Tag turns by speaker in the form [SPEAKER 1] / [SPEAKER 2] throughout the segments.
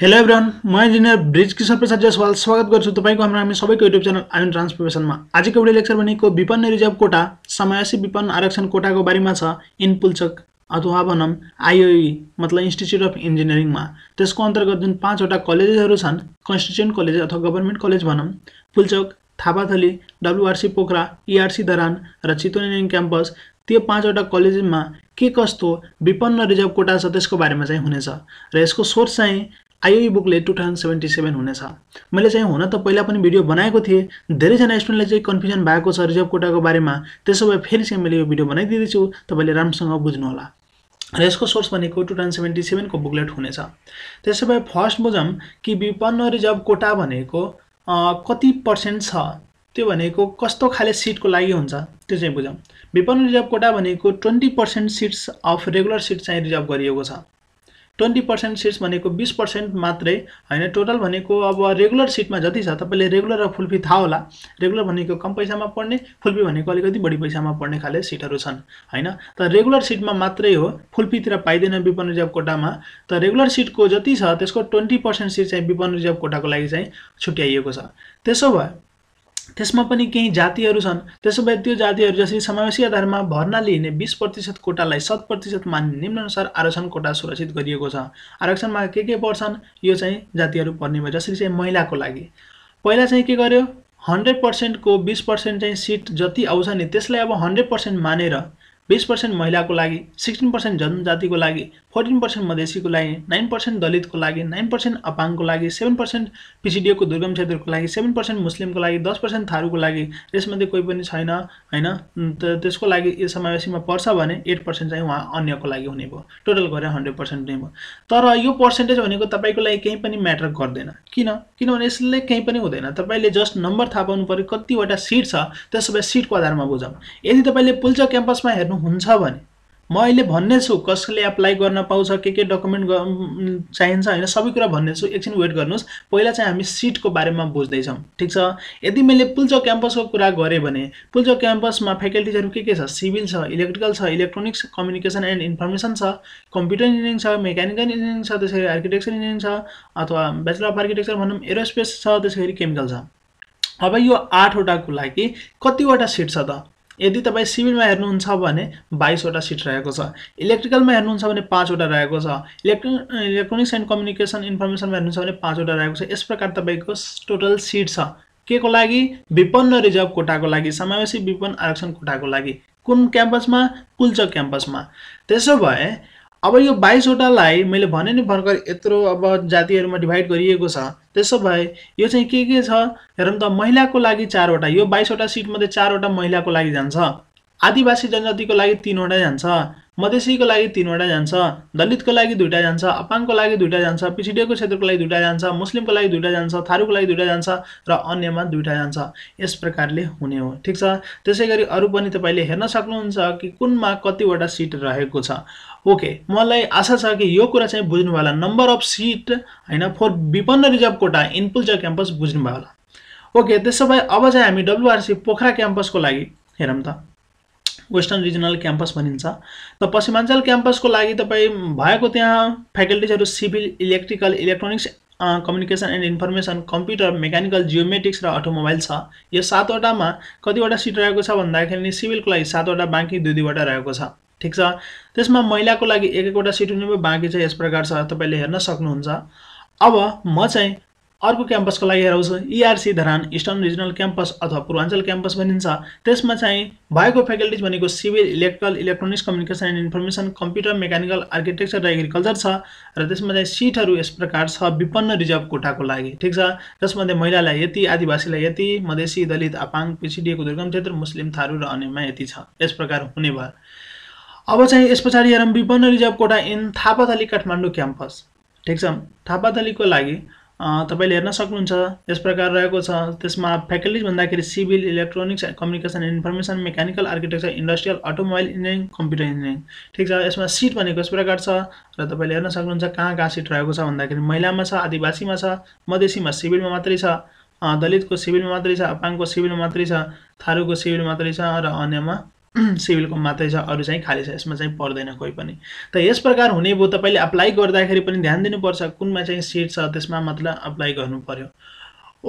[SPEAKER 1] hello everyone म engineer Brij Kishore Prasad Jaswal स्वागत गर्छु तपाईँको हाम्रो हामी सबैको युट्युब च्यानल आयन ट्रान्सफर्मेसनमा आजको एउटा लेक्चर भनेको विपन्न रिजर्भ कोटा समयसी विपन्न आरक्षण कोटाको बारेमा छ इनपुल्चक अथवा भनौँ आइओई मतलब इन्स्टिच्युट अफ इन्जिनियरिङमा त्यसको अन्तर्गत जुन पाँचवटा कलेजेसहरू छन् कन्स्टिट्युसन कलेज अथवा गभर्मेन्ट कलेज भनौँ पुल्चोक थापाथली डब्लुआरसी पोखरा इआरसी दरान र चितवन इन्जिनियरिङ क्याम्पस त्यो पाँचवटा कलेजमा के कस्तो विपन्न रिजर्भ कोटा छ त्यसको बारेमा चाहिँ हुनेछ र यसको सोर्स चाहिँ आइओई बुकले टु थाउजन्ड सेभेन्टी सेभेन हुनेछ मैले चाहिँ हुन त पहिला पनि भिडियो बनाएको थिएँ धेरैजना स्टुडेन्टलाई चाहिँ कन्फ्युजन भएको छ रिजर्भ कोटाको बारेमा त्यसो भए फेरि चाहिँ मैले यो भिडियो बनाइदिँदैछु तपाईँले राम्रोसँग बुझ्नुहोला र यसको सोर्स भनेको टु थाउजन्ड सेभेन्टी सेभेनको बुकलेट हुनेछ त्यसो भए फर्स्ट बुझौँ कि विपन्न रिजर्भ कोटा भनेको कति पर्सेन्ट छ त्यो भनेको कस्तो खाले सिटको लागि हुन्छ त्यो चाहिँ बुझौँ विपन्न रिजर्भ कोटा भनेको twenty percent seats of regular seat चाहिँ रिजर्भ गरिएको छ ट्वेन्टी पर्सेन्ट सिट्स भनेको बिस पर्सेन्ट मात्रै होइन टोटल भनेको अब रेगुलर सिटमा जति छ तपाईँले रेगुलर र फुलफी थाहा होला रेगुलर भनेको कम पैसामा पढ्ने फुलफी भनेको अलिकति बढी पैसामा पढ्ने खाले सिटहरू छन् होइन त रेगुलर सिटमा मात्रै हो फुलफीतिर पाइँदैन विपन्न रिजर्भ कोटामा त रेगुलर सिटको जति छ त्यसको ट्वेन्टी पर्सेन्ट सिट चाहिँ विपन्न रिजर्भ कोटाको लागि चाहिँ छुट्याइएको छ त्यसो भए त्यसमा पनि केही जातिहरू छन् त्यसो भए त्यो जातिहरू जसरी समावेशी आधारमा भर्ना लिइने बिस प्रतिशत कोटालाई शत प्रतिशत मान्ने निम्नअनुसार आरक्षण कोटा सुरक्षित गरिएको छ आरक्षणमा के के पर्छन् यो चाहिँ जातिहरू पर्ने भयो जसरी चाहिँ महिलाको लागि पहिला चाहिँ के गर्यो हन्ड्रेड पर्सेन्टको बिस पर्सेन्ट चाहिँ सिट जति आउँछ नि त्यसलाई अब हन्ड्रेड पर्सेन्ट मानेर बिस पर्सेन्ट महिलाको लागि सिक्सटिन पर्सेन्ट जनजातिको लागि फोर्टिन पर्सेन्ट मधेसीको लागि नाइन पर्सेन्ट दलितको लागि नाइन पर्सेन्ट अपाङको लागि सेभेन पर्सेन्ट पिसिडिओको दुर्गम क्षेत्रको लागि सेभेन पर्सेन्ट मुस्लिमको लागि दस पर्सेन्ट थारूको लागि यसमध्ये कोही पनि छैन होइन त्यसको लागि यो समावेशीमा पर्छ भने एट पर्सेन्ट चाहिँ उहाँ अन्यको लागि हुने भयो टोटल गरेर हन्ड्रेड पर्सेन्ट हुने भयो तर यो पर्सेन्टेज भनेको तपाईँको लागि केही पनि म्याटर गर्दैन किन किनभने यसले केही पनि हुँदैन तपाईँले जस्ट नम्बर थाहा पाउनु पऱ्यो कतिवटा सिट छ त्यसो भए सिटको आधारमा बुझौँ यदि तपाईँले पुल्चो क्याम्पसमा हेर्नु हुन्छ भने म अहिले भन्ने छु कसले एप्लाई गर्न पाउँछ के के डकुमेन्ट चाहिन्छ होइन सबै कुरा भन्ने छु एकछिन वेट गर्नुहोस् पहिला चाहिँ हामी सिटको बारेमा बुझ्दैछौँ ठिक छ यदि मैले पुल्चो क्याम्पसको कुरा गरेँ भने पुल्चो क्याम्पसमा फ्याकल्टिजहरू के के छ सिभिल छ इलेक्ट्रिकल छ इलेक्ट्रोनिक्स कम्युनिकेसन एन्ड इन्फर्मेसन छ कम्प्युटर इन्जिनियरिङ छ मेकानिकल इन्जिनियरिङ छ त्यसै आर्किटेक्चर इन्जिनियरिङ छ अथवा ब्याचलर अफ आर्किटेक्चर भनौँ एरोस्पेस छ त्यसै केमिकल छ अब यो आठवटाको लागि कतिवटा सिट छ त यदि तपाईँ सिभिलमा हेर्नुहुन्छ भने बाइसवटा सिट रहेको छ इलेक्ट्रिकलमा हेर्नुहुन्छ भने पाँचवटा रहेको छ इलेक्ट्रो इलेक्ट्रोनिक्स एन्ड कम्युनिकेसन इन्फर्मेसनमा हेर्नुहुन्छ भने पाँचवटा रहेको छ यस प्रकार तपाईँको टोटल सिट छ के को लागि विपन्न रिजर्भ कोटाको लागि समावेशी विपन्न आरक्षण कोटाको लागि कुन क्याम्पसमा कुल्चक क्याम्पसमा त्यसो भए अब यो बाइसवटालाई मैले भने नि भर्खर यत्रो अब जातिहरूमा डिभाइड गरिएको छ त्यसो भए यो चाहिँ के के छ हेरौँ त महिलाको लागि चारवटा यो बाइसवटा सिटमध्ये चारवटा महिलाको लागि जान्छ आदिवासी जनजातिको लागि तिनवटा जान्छ मधेसीको लागि तिनवटा जान्छ दलितको लागि दुइटा जान्छ अपाङको लागि दुइटा जान्छ पिछडिएको क्षेत्रको लागि दुइटा जान्छ मुस्लिमको लागि दुइटा जान्छ थारूको लागि दुइटा जान्छ र अन्यमा दुइटा जान्छ यस प्रकारले हुने हो ठिक छ त्यसै गरी अरू पनि तपाईँले हेर्न सक्नुहुन्छ कि कुनमा कतिवटा सिट रहेको छ ओके मलाई आशा छ कि यो कुरा चाहिँ बुझ्नुभयो होला नम्बर अफ सिट होइन फोर विपन्न रिजर्भ कोटा इन्पुल्चा क्याम्पस बुझ्नुभयो होला ओके त्यसो भए अब चाहिँ हामी डब्लुआरसी पोखरा क्याम्पसको लागि हेरौँ त वेस्टर्न रिजनल क्याम्पस भनिन्छ त पश्चिमाञ्चल क्याम्पसको लागि तपाईँ भएको त्यहाँ फ्याकल्टिजहरू civil electrical electronics communication and information computer mechanical geomatics र अटोमोबाइल छ यो सातवटामा कतिवटा सिट रहेको छ भन्दाखेरि सिभिलको लागि सातवटा बाँकी दुई दुईवटा रहेको छ ठिक छ त्यसमा महिलाको लागि एक एकवटा सिट हुने बाँकी चाहिँ यस प्रकार छ तपाईँले हेर्न सक्नुहुन्छ अब म चाहिँ अर्को क्याम्पसको लागि हेराउँछु ERC e Dharan eastern regional campus अथवा पूर्वाञ्चल क्याम्पस भनिन्छ त्यसमा चाहिँ भएको फ्याकल्टिज भनेको civil electrical electronics communication and information computer mechanical architecture र एग्रिकल्चर छ र त्यसमा चाहिँ सिटहरू यस प्रकार छ विपन्न रिजर्भ कोटाको लागि ठिक छ जसमध्ये महिलालाई यति आदिवासीलाई यति मधेसी दलित आपाङ पिछिडिएको दुर्गम क्षेत्र मुस्लिम थारू र अन्यमा यति छ यस प्रकार हुने भयो अब चाहिँ यस पछाडि हेरौँ विपन्न reserve quota in Thapathali Kathmandu campus ठिक छ थापाथलीको लागि तपाईँले हेर्न सक्नुहुन्छ यस प्रकार रहेको छ त्यसमा फ्याकल्टिज भन्दाखेरि civil electronics and communication information mechanical architecture industrial automobile engineering computer engineering ठिक छ यसमा सिट भनेको यस प्रकार छ र तपाईँले हेर्न सक्नुहुन्छ कहाँ कहाँ सिट रहेको छ भन्दाखेरि महिलामा छ आदिवासीमा छ मधेसीमा सिभिलमा मात्रै छ दलितको सिभिलमा मात्रै छ अपाङको सिभिलमा मात्रै छ थारूको सिभिलमा मात्रै छ र अन्यमा सिभिलको मात्रै छ अरू चाहिँ खाली छ यसमा चाहिँ पर्दैन कोही पनि त यस प्रकार हुने भयो तपाईँले अप्लाई गर्दाखेरि पनि ध्यान दिनुपर्छ कुनमा चाहिँ सिट छ त्यसमा मतलब अप्लाई गर्नु पऱ्यो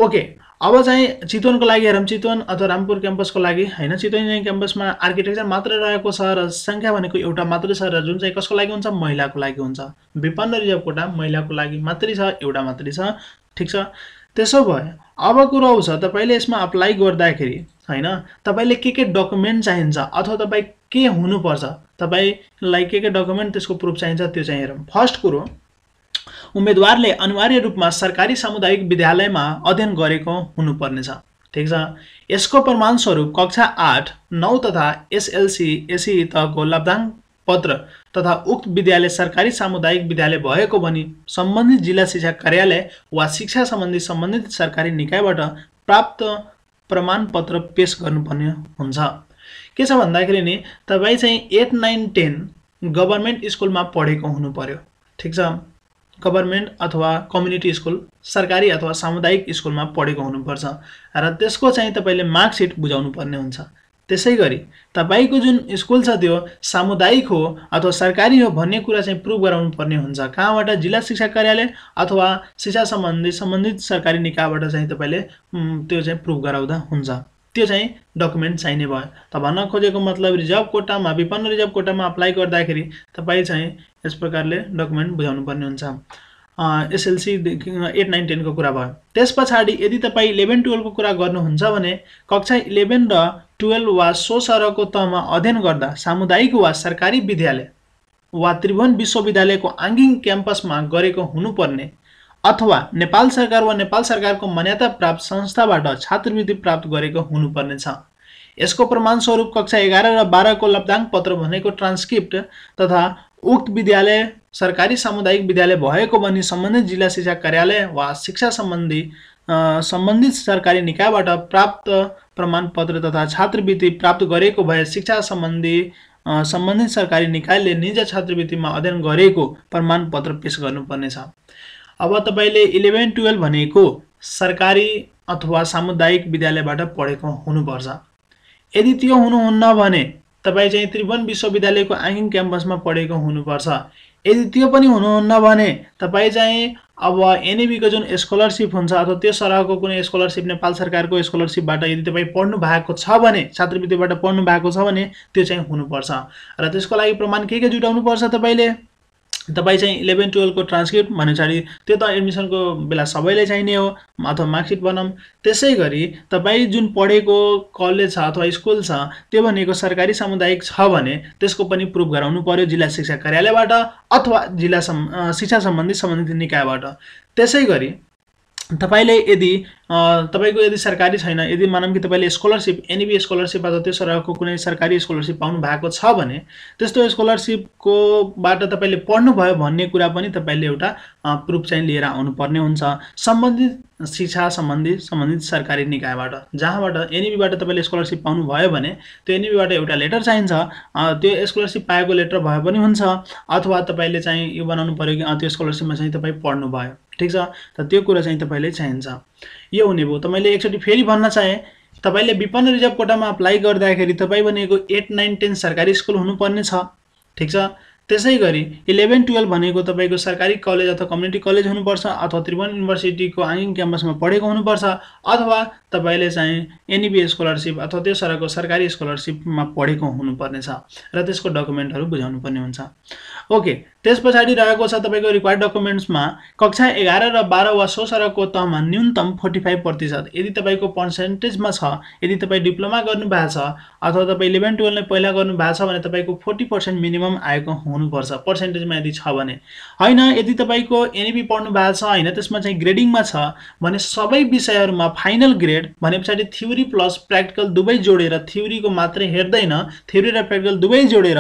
[SPEAKER 1] ओके अब चाहिँ चितवनको लागि हेरौँ चितवन अथवा रामपुर क्याम्पसको लागि होइन चितवन क्याम्पसमा आर्किटेक्चर मात्र रहेको छ र सङ्ख्या भनेको एउटा मात्रै छ र जुन चाहिँ कसको लागि हुन्छ महिलाको लागि हुन्छ विपन्न रिजर्भ कोटा महिलाको लागि मात्रै छ एउटा मात्रै छ ठिक छ त्यसो भए अब कुरो आउँछ तपाईँले यसमा अप्लाई गर्दाखेरि होइन तपाईँले के के डकुमेन्ट चाहिन्छ अथवा तपाईँ के हुनुपर्छ तपाईँलाई के के डकुमेन्ट त्यसको प्रुफ चाहिन्छ त्यो चाहिँ हेरौँ फर्स्ट कुरो उम्मेदवारले अनिवार्य रूपमा सरकारी सामुदायिक विद्यालयमा अध्ययन गरेको हुनुपर्नेछ ठिक छ यसको प्रमाणस्वरूप कक्षा आठ नौ तथा एसएलसी एसी तहको लाभदाङ पत्र तथा उक्त विद्यालय सरकारी सामुदायिक विद्यालय भएको भनी सम्बन्धित जिल्ला शिक्षा कार्यालय वा शिक्षा सम्बन्धी सम्बन्धित सरकारी निकायबाट प्राप्त प्रमाणपत्र पेस गर्नुपर्ने हुन्छ के छ भन्दाखेरि नि तपाईँ चाहिँ एट नाइन टेन गभर्मेन्ट स्कुलमा पढेको हुनु पर्यो ठिक छ गभर्मेन्ट अथवा कम्युनिटी स्कुल सरकारी अथवा सामुदायिक स्कुलमा पढेको हुनुपर्छ र त्यसको चाहिँ तपाईँले मार्कसिट बुझाउनु पर्ने हुन्छ त्यसै गरी तपाईँको जुन स्कुल छ त्यो सामुदायिक हो अथवा सरकारी हो भन्ने कुरा चाहिँ प्रुभ गराउनु पर्ने हुन्छ कहाँबाट जिल्ला शिक्षा कार्यालय अथवा शिक्षा सम्बन्धी सम्बन्धित सरकारी निकायबाट चाहिँ तपाईँले त्यो चाहिँ प्रुभ गराउँदा हुन्छ त्यो चाहिँ डकुमेन्ट चाहिने भयो त भन्न खोजेको मतलब रिजर्भ कोटामा विपन्न रिजर्भ कोटामा अप्लाई गर्दाखेरि तपाईँ चाहिँ यस प्रकारले डकुमेन्ट बुझाउनु पर्ने हुन्छ एसएलसी एट नाइन टेनको कुरा भयो त्यस पछाडि यदि तपाईँ इलेभेन टुवेल्भको कुरा गर्नुहुन्छ भने कक्षा इलेभेन र टुवेल्भ वा सो सरको तहमा अध्ययन गर्दा सामुदायिक वा सरकारी विद्यालय वा त्रिभुवन विश्वविद्यालयको आङ्गिङ क्याम्पसमा गरेको हुनुपर्ने अथवा नेपाल सरकार वा नेपाल सरकारको मान्यता प्राप्त संस्थाबाट छात्रवृत्ति प्राप्त गरेको हुनुपर्ने छ यसको प्रमाणस्वरूप कक्षा एघार र बाह्रको लब्दाङ पत्र भनेको ट्रान्सक्रिप्ट तथा उक्त विद्यालय सरकारी सामुदायिक विद्यालय भएको भने सम्बन्धित जिल्ला शिक्षा कार्यालय वा शिक्षा सम्बन्धी सम्बन्धित सरकारी निकायबाट प्राप्त प्रमाणपत्र तथा छात्रवृत्ति प्राप्त गरेको भए शिक्षा सम्बन्धी सम्बन्धित सरकारी निकायले निज छात्रवृत्तिमा अध्ययन गरेको प्रमाणपत्र पेस गर्नुपर्नेछ अब तपाईँले इलेभेन टुवेल्भ भनेको सरकारी अथवा सामुदायिक विद्यालयबाट पढेको हुनुपर्छ यदि त्यो हुनुहुन्न भने तपाईँ चाहिँ त्रिभुवन विश्वविद्यालयको आङ्गिङ क्याम्पसमा पढेको हुनुपर्छ यदि त्यो पनि हुनुहुन्न भने तपाईँ चाहिँ अब एनएबीको जुन स्कलरसिप हुन्छ अथवा त्यो सरहको कुनै स्कलरसिप नेपाल सरकारको स्कलरसिपबाट यदि तपाईँ पढ्नु भएको छ भने छात्रवृत्तिबाट पढ्नु भएको छ भने त्यो चाहिँ हुनुपर्छ र त्यसको लागि प्रमाण के के जुटाउनुपर्छ तपाईँले तपाईँ चाहिँ इलेभेन टुवेल्भको ट्रान्सक्रिप्ट भने पछाडि त्यो त एडमिसनको बेला सबैलाई चाहिने हो अथवा मार्कसिट बनाऊँ त्यसै गरी तपाईँ जुन पढेको कलेज छ अथवा स्कुल छ त्यो भनेको सरकारी सामुदायिक छ भने त्यसको पनि प्रुभ गराउनु पऱ्यो जिल्ला शिक्षा कार्यालयबाट अथवा जिल्ला सम् शिक्षा सम्बन्धी सम्बन्धित निकायबाट त्यसै गरी तपाईँले यदि तपाईँको यदि सरकारी छैन यदि मानौँ कि तपाईँले स्कलरसिप एनइबी स्कलरसिप अथवा त्यो सरहको कुनै सरकारी स्कलरसिप पाउनु भएको छ भने त्यस्तो स्कलरसिपकोबाट तपाईँले पढ्नुभयो भन्ने कुरा पनि तपाईँले एउटा प्रुफ चाहिँ लिएर आउनुपर्ने हुन्छ सम्बन्धित शिक्षा सम्बन्धित सम्बन्धित सरकारी निकायबाट जहाँबाट एनइबीबाट तपाईँले स्कलरसिप पाउनुभयो भने त्यो एनइबीबाट एउटा लेटर चाहिन्छ त्यो स्कलरसिप पाएको लेटर भए पनि हुन्छ अथवा तपाईँले चाहिँ यो बनाउनु पऱ्यो कि त्यो स्कलरसिपमा चाहिँ तपाईँ पढ्नुभयो ठिक छ त त्यो कुरा चाहिँ तपाईँले चाहिन्छ यो हुने भयो तपाईँले एकचोटि फेरि भन्न चाहेँ तपाईँले विपन्न रिजर्भ कोटामा अप्लाई गर्दाखेरि तपाईँ भनेको एट नाइन टेन सरकारी स्कुल हुनुपर्ने छ ठिक छ त्यसै गरी इलेभेन टुवेल्भ भनेको तपाईँको सरकारी कलेज अथवा कम्युनिटी कलेज हुनुपर्छ अथवा त्रिभुवन युनिभर्सिटीको आङ्गिङ क्याम्पसमा पढेको हुनुपर्छ अथवा तपाईँले चाहिँ एनइबी स्कलरसिप e अथवा त्यो सरको सरकारी स्कलरसिपमा पढेको हुनुपर्नेछ र त्यसको डकुमेन्टहरू बुझाउनु पर्ने हुन्छ ओके त्यस पछाडि रहेको छ तपाईँको रिक्वायर्ड डकुमेन्ट्समा कक्षा एघार र बाह्र वा सो सरको तहमा न्यूनतम फोर्टी फाइभ प्रतिशत यदि तपाईँको पर्सेन्टेजमा छ यदि तपाईँ डिप्लोमा गर्नुभएको छ अथवा तपाईँ इलेभेन टुवेल्भ नै पहिला गर्नुभएको छ भने तपाईँको फोर्टी पर्सेन्ट मिनिमम आएको हुनुपर्छ पर्सेन्टेजमा यदि छ भने होइन यदि तपाईँको एनइबी e पढ्नु भएको छ होइन त्यसमा चाहिँ ग्रेडिङमा छ भने सबै विषयहरूमा फाइनल ग्रेड हन्ड्रेड भने पछाडि थ्योरी प्लस प्र्याक्टिकल दुवै जोडेर थ्योरीको मात्रै हेर्दैन थ्योरी र प्र्याक्टिकल दुवै जोडेर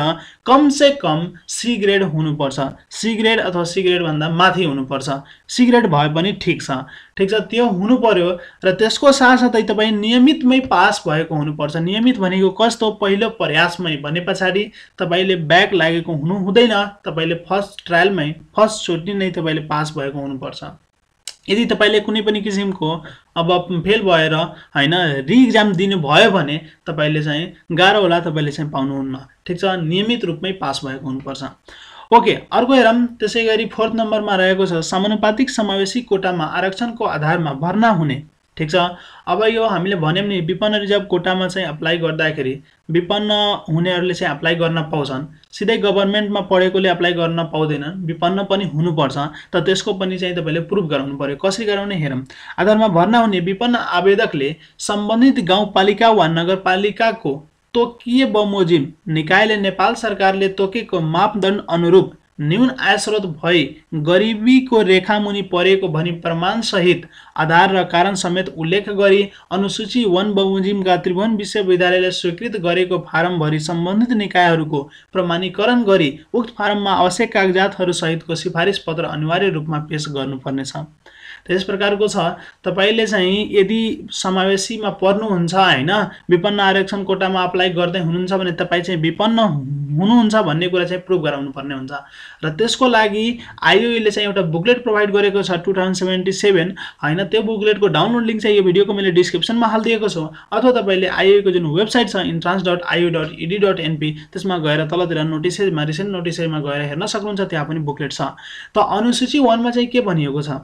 [SPEAKER 1] कमसे कम सी ग्रेड हुनुपर्छ सी ग्रेड अथवा सी ग्रेडभन्दा माथि हुनुपर्छ सी ग्रेड भए पनि ठिक छ ठिक छ त्यो हुनु पर्यो र त्यसको साथसाथै तपाईँ नियमितमै पास भएको हुनुपर्छ नियमित भनेको कस्तो पहिलो प्रयासमै भने पछाडि तपाईँले ब्याक लागेको हुनु हुँदैन तपाईँले फर्स्ट ट्रायलमै फर्स्ट चोटि नै तपाईँले पास भएको हुनुपर्छ यदि तपाईँले कुनै पनि किसिमको अब फेल भएर होइन इक्जाम दिनुभयो भने तपाईँले चाहिँ गाह्रो होला तपाईँले चाहिँ पाउनुहुन्न ठिक छ नियमित रूपमै पास भएको हुनुपर्छ ओके अर्को हेरौँ त्यसै गरी फोर्थ नम्बरमा रहेको छ समानुपातिक समावेशी कोटामा आरक्षणको आधारमा भर्ना हुने ठिक छ अब यो हामीले भन्यौँ नि विपन्न रिजर्भ कोटामा चाहिँ अप्लाई गर्दाखेरि विपन्न हुनेहरूले चाहिँ अप्लाई गर्न पाउँछन् सिधै गभर्मेन्टमा पढेकोले अप्लाई गर्न पाउँदैनन् विपन्न पनि हुनुपर्छ त त्यसको पनि चाहिँ तपाईँले प्रुफ गराउनु पऱ्यो कसरी गराउने हेरौँ आधारमा भर्ना हुने विपन्न आवेदकले सम्बन्धित गाउँपालिका वा नगरपालिकाको तोकिए बमोजिम निकायले नेपाल सरकारले तोकेको मापदण्ड अनुरूप न्यून आयस्रोत भई गरिबीको रेखामुनि परेको भनी प्रमाणसहित आधार र कारण समेत उल्लेख गरी अनुसूची वन बमोजिमका त्रिभुवन विश्वविद्यालयले स्वीकृत गरेको फारमभरि सम्बन्धित निकायहरूको प्रमाणीकरण गरी उक्त फारममा आवश्यक कागजातहरू सहितको सिफारिस पत्र अनिवार्य रूपमा पेस गर्नुपर्नेछ त्यस प्रकारको छ तपाईँले चाहिँ यदि समावेशीमा पर्नुहुन्छ होइन विपन्न आरक्षण कोटामा अप्लाई गर्दै हुनुहुन्छ भने तपाईँ चाहिँ विपन्न हुनुहुन्छ भन्ने कुरा चाहिँ प्रुभ गराउनुपर्ने हुन्छ र त्यसको लागि आइओले e चाहिँ एउटा बुकलेट प्रोभाइड गरेको छ टु थाउजन्ड सेभेन्टी सेभेन होइन त्यो बुकलेटको डाउनलोड लिङ्क चाहिँ यो भिडियोको मैले डिस्क्रिप्सनमा हालिदिएको छु अथवा तपाईँले आइओको e जुन वेबसाइट छ entrance dot IO dot ED dot NP त्यसमा गएर तलतिर नोटिसेसमा रिसेन्ट नोटिसेजमा गएर हेर्न सक्नुहुन्छ त्यहाँ पनि बुकलेट छ त अनुसूची वानमा चाहिँ के भनिएको छ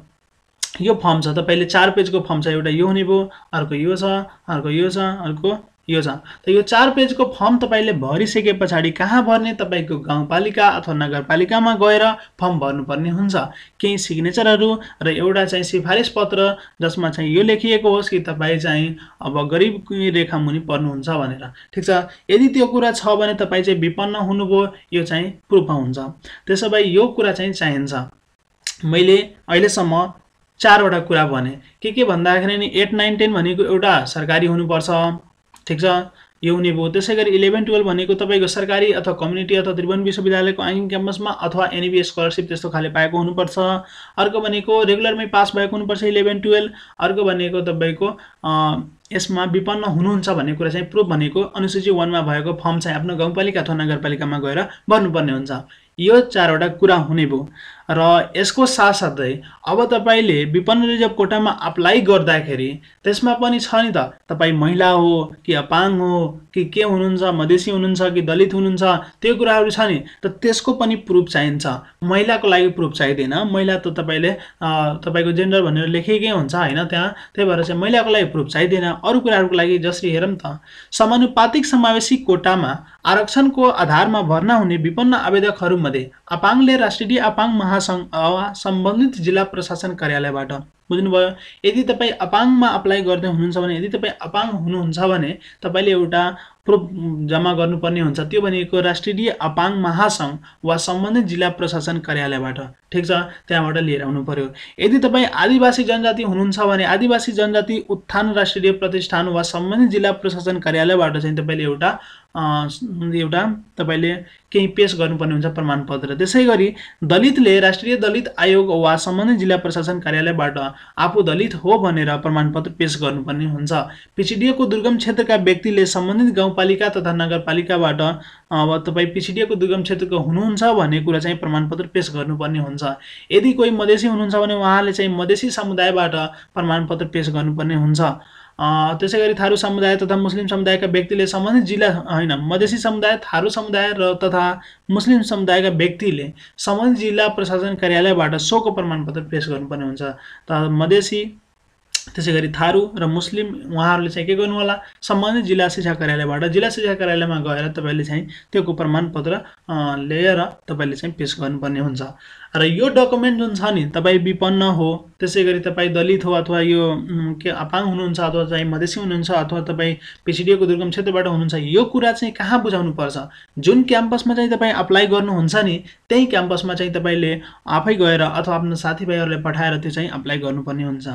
[SPEAKER 1] यो फर्म छ तपाईँले चार पेजको फर्म छ एउटा यो हुने भयो अर्को यो छ अर्को यो छ अर्को यो छ त यो चार पेजको फर्म तपाईँले भरिसके पछाडि कहाँ भर्ने तपाईँको गाउँपालिका अथवा नगरपालिकामा गएर फर्म भर्नुपर्ने हुन्छ केही सिग्नेचरहरू र एउटा चाहिँ सिफारिस पत्र जसमा चाहिँ यो लेखिएको होस् कि तपाईँ चाहिँ अब गरिब रेखा मुनि पर्नुहुन्छ भनेर ठिक छ यदि त्यो कुरा छ भने तपाईँ चाहिँ विपन्न हुनुभयो यो चाहिँ प्रुफ हुन्छ त्यसो भए यो कुरा चाहिँ चाहिन्छ मैले अहिलेसम्म चारवटा कुरा भने के के भन्दाखेरि नि एट नाइन टेन भनेको एउटा सरकारी हुनुपर्छ ठिक छ यो हुने भयो त्यसै गरी इलेभेन टुवेल्भ भनेको तपाईँको सरकारी अथवा कम्युनिटी अथवा त्रिभुवन विश्वविद्यालयको आइन क्याम्पसमा अथवा एनबिए स्कलरसिप त्यस्तो खाले पाएको हुनुपर्छ अर्को भनेको रेगुलरमै पास भएको हुनुपर्छ इलेभेन टुवेल्भ अर्को भनेको तपाईँको यसमा विपन्न हुनुहुन्छ भन्ने कुरा चाहिँ प्रुफ भनेको अनुसूची वानमा भएको फर्म चाहिँ आफ्नो गाउँपालिका अथवा नगरपालिकामा गएर भर्नुपर्ने हुन्छ यो चारवटा कुरा हुने भयो र यसको साथसाथै अब तपाईँले विपन्न रिजर्भ कोटामा अप्लाई गर्दाखेरि त्यसमा पनि छ नि त तपाईँ महिला हो कि अपाङ हो कि के हुनुहुन्छ मधेसी हुनुहुन्छ कि दलित हुनुहुन्छ त्यो कुराहरू छ नि त त्यसको पनि प्रुफ चाहिन्छ महिलाको लागि प्रुफ चाहिँदैन महिला त तपाईँले तपाईँको जेन्डर भनेर लेखेकै हुन्छ होइन त्यहाँ त्यही भएर चाहिँ महिलाको लागि प्रुफ चाहिँदैन अरू कुराहरूको लागि जसरी हेरौँ त समानुपातिक समावेशी कोटामा आरक्षणको आधारमा भर्ना हुने विपन्न आवेदकहरूमध्ये अपाङले राष्ट्रिय अपाङ महासङ्घ सम्बन्धित जिल्ला प्रशासन कार्यालयबाट बुझ्नुभयो यदि तपाईँ अपाङमा अप्लाई गर्दै हुनुहुन्छ भने यदि तपाईँ अपाङ हुनुहुन्छ भने तपाईँले एउटा प्रुफ जम्मा गर्नुपर्ने हुन्छ त्यो भनेको राष्ट्रिय अपाङ महासङ्घ वा सम्बन्धित जिल्ला प्रशासन कार्यालयबाट ठिक छ त्यहाँबाट लिएर आउनु पर्यो यदि तपाईँ आदिवासी जनजाति हुनुहुन्छ भने आदिवासी जनजाति उत्थान राष्ट्रिय प्रतिष्ठान वा सम्बन्धित जिल्ला प्रशासन कार्यालयबाट चाहिँ तपाईँले एउटा एउटा तपाईँले केही पेस गर्नुपर्ने हुन्छ प्रमाणपत्र त्यसै गरी दलितले राष्ट्रिय दलित आयोग वा सम्बन्धित जिल्ला प्रशासन कार्यालयबाट आफू दलित हो भनेर प्रमाणपत्र पेस गर्नुपर्ने हुन्छ पिछडिएको दुर्गम क्षेत्रका व्यक्तिले सम्बन्धित गाउँपालिका तथा नगरपालिकाबाट अब तपाईँ पिछडिएको दुर्गम क्षेत्रको हुनुहुन्छ भन्ने कुरा चाहिँ प्रमाणपत्र पेस गर्नुपर्ने हुन्छ यदि कोही मधेसी हुनुहुन्छ भने उहाँले चाहिँ मधेसी समुदायबाट प्रमाणपत्र पेस गर्नुपर्ने हुन्छ त्यसै गरी थारू समुदाय तथा मुस्लिम समुदायका व्यक्तिले सम्बन्धित जिल्ला होइन मधेसी समुदाय थारू समुदाय र तथा मुस्लिम समुदायका व्यक्तिले सम्बन्धित जिल्ला प्रशासन कार्यालयबाट सोको प्रमाणपत्र पेस गर्नुपर्ने हुन्छ त मधेसी त्यसै गरी थारू र मुस्लिम उहाँहरूले चाहिँ के गर्नु होला सम्बन्धित जिल्ला शिक्षा कार्यालयबाट जिल्ला शिक्षा कार्यालयमा गएर तपाईँले चाहिँ त्योको प्रमाणपत्र लिएर तपाईँले चाहिँ पेस गर्नुपर्ने हुन्छ र यो डकुमेन्ट जुन छ नि तपाईँ विपन्न हो त्यसै गरी तपाईँ दलित हो अथवा यो के अपाङ हुनुहुन्छ अथवा चाहिँ मधेसी हुनुहुन्छ अथवा तपाईँ पिछडिएको दुर्गम क्षेत्रबाट हुनुहुन्छ यो कुरा चाहिँ कहाँ बुझाउनुपर्छ जुन क्याम्पसमा चाहिँ तपाईँ अप्लाई गर्नुहुन्छ नि त्यही क्याम्पसमा चाहिँ तपाईँले आफै गएर अथवा आफ्नो साथीभाइहरूलाई पठाएर त्यो चाहिँ अप्लाई गर्नुपर्ने हुन्छ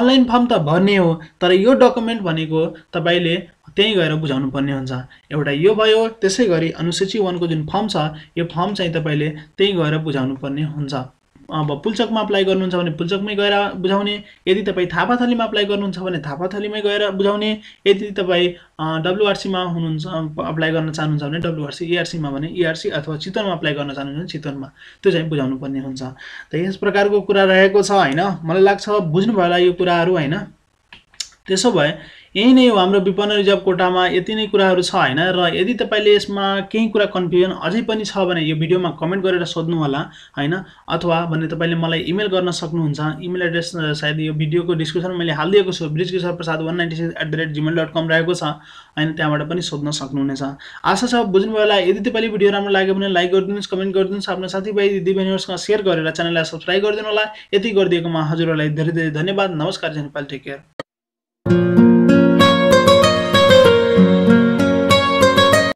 [SPEAKER 1] अनलाइन फर्म त भर्ने हो तर यो डकुमेन्ट भनेको तपाईँले त्यहीँ गएर बुझाउनु पर्ने हुन्छ एउटा यो भयो त्यसै गरी अनुसूची वानको जुन फर्म छ यो फर्म चाहिँ तपाईँले त्यहीँ गएर बुझाउनु पर्ने हुन्छ अब पुल्चकमा अप्लाई गर्नुहुन्छ भने पुल्चकमै गएर बुझाउने यदि तपाईँ थापाथलीमा अप्लाई गर्नुहुन्छ भने थापाथलीमै गएर बुझाउने यदि तपाईँ डब्लुआरसीमा हुनुहुन्छ अप्लाई गर्न चाहनुहुन्छ भने डब्लुआरसी इआरसीमा भने इआरसी अथवा चितवनमा अप्लाई गर्न चाहनुहुन्छ भने चितवनमा त्यो चाहिँ बुझाउनु पर्ने हुन्छ त यस प्रकारको कुरा रहेको छ होइन मलाई लाग्छ बुझ्नुभयो होला यो कुराहरू होइन त्यसो भए यही नै हो हाम्रो विपन्न रिजर्भ कोटामा यति नै कुराहरू छ होइन र यदि तपाईँले यसमा केही कुरा कन्फ्युजन अझै पनि छ भने यो भिडियोमा कमेन्ट गरेर सोध्नु होला होइन अथवा भने तपाईँले मलाई इमेल गर्न सक्नुहुन्छ इमेल एड्रेस सायद यो भिडियोको डिस्क्रिप्सनमा मैले हालिदिएको छु Brijkishore Prasad one ninety six at the rate Gmail dot com रहेको छ होइन त्यहाँबाट पनि सोध्न सक्नुहुनेछ आशा छ बुझ्नुभयो होला यदि तपाईँले भिडियो राम्रो लाग्यो भने लाइक गरिदिनुहोस् कमेन्ट गरिदिनुहोस् आफ्नो साथीभाइ दिदीबहिनीहरूसँग सेयर गरेर च्यानललाई सब्सक्राइब गरिदिनु होला यति गरिदिएकोमा हजुरहरूलाई धेरै धेरै धन्यवाद नमस्कार नेपाल टेक केयर